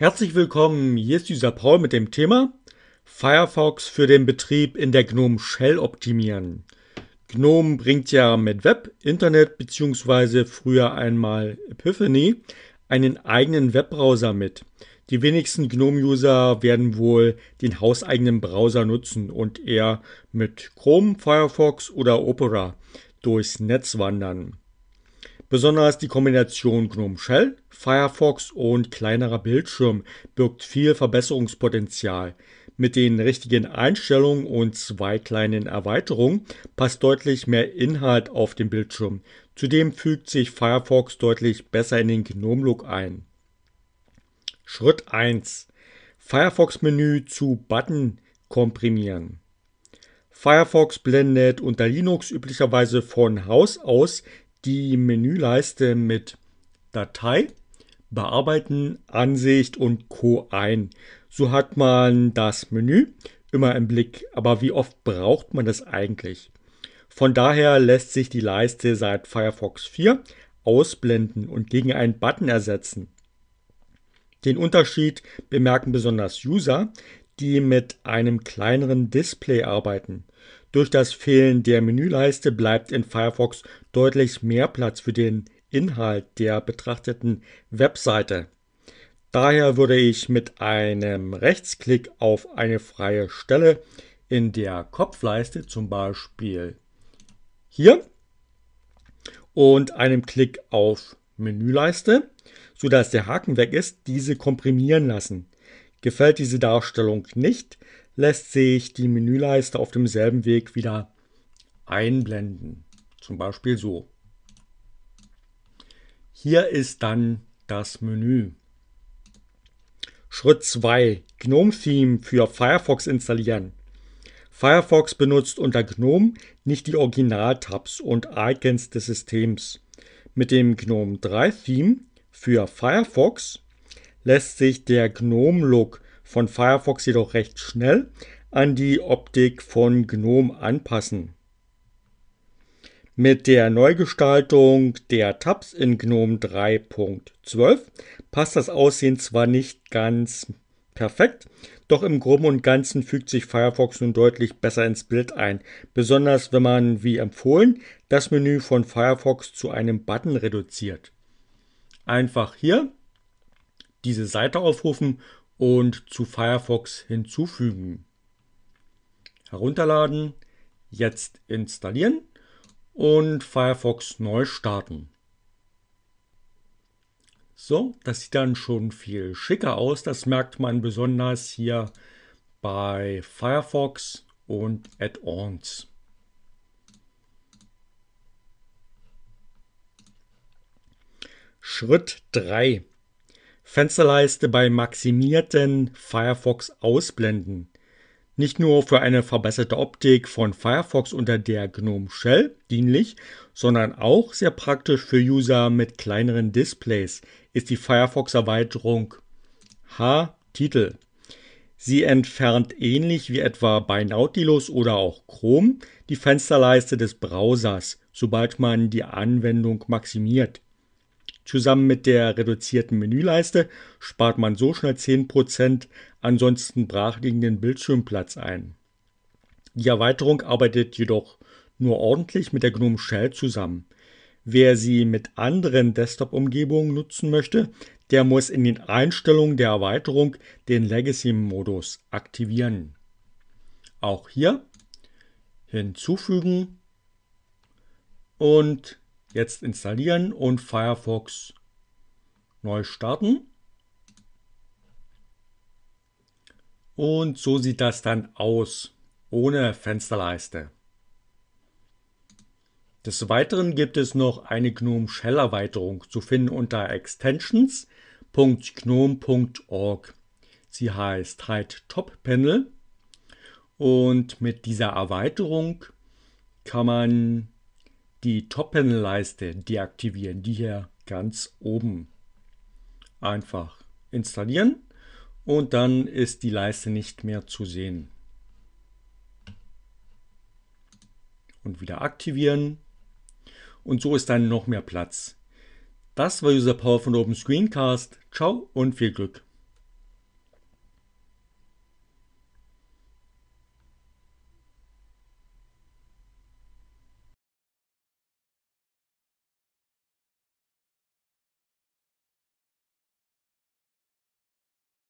Herzlich willkommen, hier ist dieser Paul mit dem Thema Firefox für den Betrieb in der GNOME Shell optimieren. GNOME bringt ja mit Web, Internet bzw. früher einmal Epiphany einen eigenen Webbrowser mit. Die wenigsten GNOME-User werden wohl den hauseigenen Browser nutzen und eher mit Chrome, Firefox oder Opera durchs Netz wandern. Besonders die Kombination GNOME Shell, Firefox und kleinerer Bildschirm birgt viel Verbesserungspotenzial. Mit den richtigen Einstellungen und zwei kleinen Erweiterungen passt deutlich mehr Inhalt auf den Bildschirm. Zudem fügt sich Firefox deutlich besser in den GNOME-Look ein. Schritt 1. Firefox-Menü zu Button komprimieren. Firefox blendet unter Linux üblicherweise von Haus aus die Menüleiste mit Datei, Bearbeiten, Ansicht und Co. ein. So hat man das Menü immer im Blick, aber wie oft braucht man das eigentlich? Von daher lässt sich die Leiste seit Firefox 4 ausblenden und gegen einen Button ersetzen. Den Unterschied bemerken besonders User, die mit einem kleineren Display arbeiten. Durch das Fehlen der Menüleiste bleibt in Firefox deutlich mehr Platz für den Inhalt der betrachteten Webseite. Daher würde ich mit einem Rechtsklick auf eine freie Stelle in der Kopfleiste, zum Beispiel hier, und einem Klick auf Menüleiste, sodass der Haken weg ist, diese komprimieren lassen. Gefällt diese Darstellung nicht, lässt sich die Menüleiste auf demselben Weg wieder einblenden. Zum Beispiel so. Hier ist dann das Menü. Schritt 2. GNOME Theme für Firefox installieren. Firefox benutzt unter GNOME nicht die Original-Tabs und Icons des Systems. Mit dem GNOME 3 Theme für Firefox lässt sich der GNOME-Look von Firefox jedoch recht schnell an die Optik von GNOME anpassen. Mit der Neugestaltung der Tabs in GNOME 3.12 passt das Aussehen zwar nicht ganz perfekt, doch im Groben und Ganzen fügt sich Firefox nun deutlich besser ins Bild ein, besonders wenn man, wie empfohlen, das Menü von Firefox zu einem Button reduziert. Einfach hier diese Seite aufrufen und zu Firefox hinzufügen. Herunterladen, jetzt installieren und Firefox neu starten. So, das sieht dann schon viel schicker aus. Das merkt man besonders hier bei Firefox und Add-ons. Schritt 3. Fensterleiste bei maximierten Firefox ausblenden. Nicht nur für eine verbesserte Optik von Firefox unter der GNOME Shell dienlich, sondern auch sehr praktisch für User mit kleineren Displays ist die Firefox-Erweiterung H-Titel. Sie entfernt ähnlich wie etwa bei Nautilus oder auch Chrome die Fensterleiste des Browsers, sobald man die Anwendung maximiert. Zusammen mit der reduzierten Menüleiste spart man so schnell 10% ansonsten brachliegenden Bildschirmplatz ein. Die Erweiterung arbeitet jedoch nur ordentlich mit der GNOME Shell zusammen. Wer sie mit anderen Desktop-Umgebungen nutzen möchte, der muss in den Einstellungen der Erweiterung den Legacy-Modus aktivieren. Auch hier hinzufügen und Jetzt installieren und Firefox neu starten. Und so sieht das dann aus, ohne Fensterleiste. Des Weiteren gibt es noch eine GNOME Shell Erweiterung zu finden unter extensions.gnome.org. Sie heißt Hide Top Panel und mit dieser Erweiterung kann man die Top-Panel-Leiste deaktivieren, die hier ganz oben. Einfach installieren und dann ist die Leiste nicht mehr zu sehen. Und wieder aktivieren und so ist dann noch mehr Platz. Das war User Power von Open Screencast. Ciao und viel Glück.